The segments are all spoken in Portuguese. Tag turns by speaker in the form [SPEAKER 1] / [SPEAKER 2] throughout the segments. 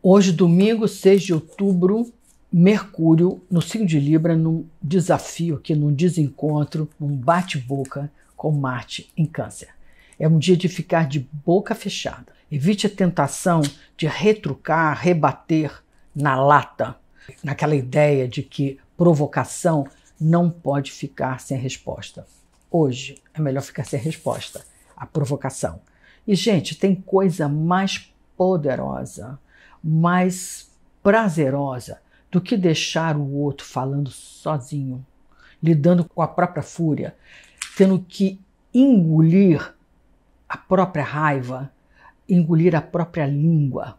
[SPEAKER 1] Hoje, domingo, 6 de outubro, Mercúrio no signo de Libra, num desafio aqui, num desencontro, num bate-boca com Marte em Câncer. É um dia de ficar de boca fechada. Evite a tentação de retrucar, rebater na lata, naquela ideia de que provocação não pode ficar sem resposta. Hoje é melhor ficar sem resposta à provocação. E, gente, tem coisa mais poderosa mais prazerosa do que deixar o outro falando sozinho, lidando com a própria fúria, tendo que engolir a própria raiva, engolir a própria língua,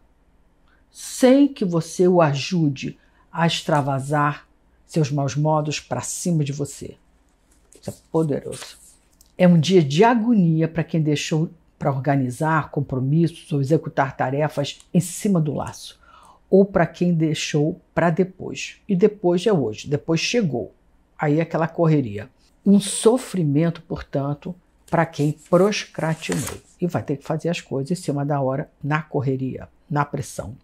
[SPEAKER 1] sem que você o ajude a extravasar seus maus modos para cima de você. Isso é poderoso. É um dia de agonia para quem deixou para organizar compromissos ou executar tarefas em cima do laço, ou para quem deixou para depois. E depois é hoje, depois chegou. Aí é aquela correria. Um sofrimento, portanto, para quem proscratinou e vai ter que fazer as coisas em cima da hora, na correria, na pressão.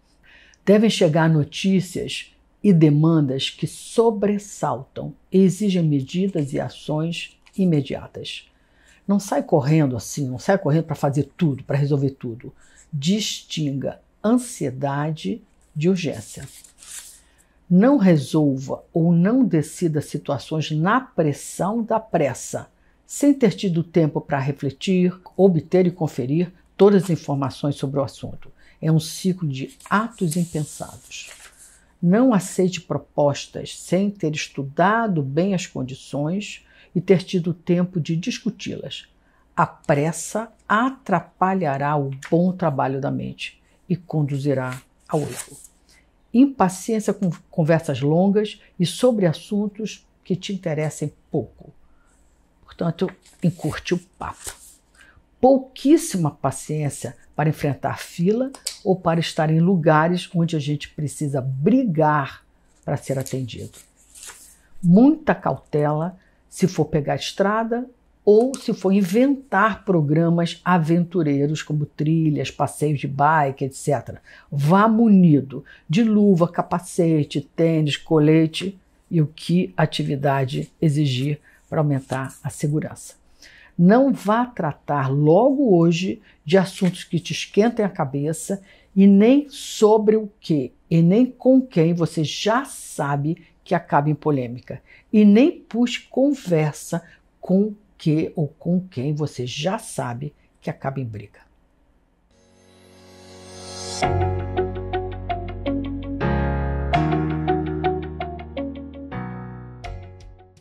[SPEAKER 1] Devem chegar notícias e demandas que sobressaltam e exigem medidas e ações imediatas. Não sai correndo assim, não sai correndo para fazer tudo, para resolver tudo. Distinga ansiedade de urgência. Não resolva ou não decida situações na pressão da pressa, sem ter tido tempo para refletir, obter e conferir todas as informações sobre o assunto. É um ciclo de atos impensados. Não aceite propostas sem ter estudado bem as condições e ter tido tempo de discuti-las. A pressa atrapalhará o bom trabalho da mente e conduzirá ao erro. Impaciência com conversas longas e sobre assuntos que te interessem pouco. Portanto, encurte o papo. Pouquíssima paciência para enfrentar fila ou para estar em lugares onde a gente precisa brigar para ser atendido. Muita cautela se for pegar estrada ou se for inventar programas aventureiros como trilhas, passeios de bike, etc. Vá munido de luva, capacete, tênis, colete e o que a atividade exigir para aumentar a segurança. Não vá tratar logo hoje de assuntos que te esquentem a cabeça e nem sobre o que e nem com quem você já sabe que acabe em polêmica. E nem puxe conversa com que ou com quem você já sabe que acaba em briga.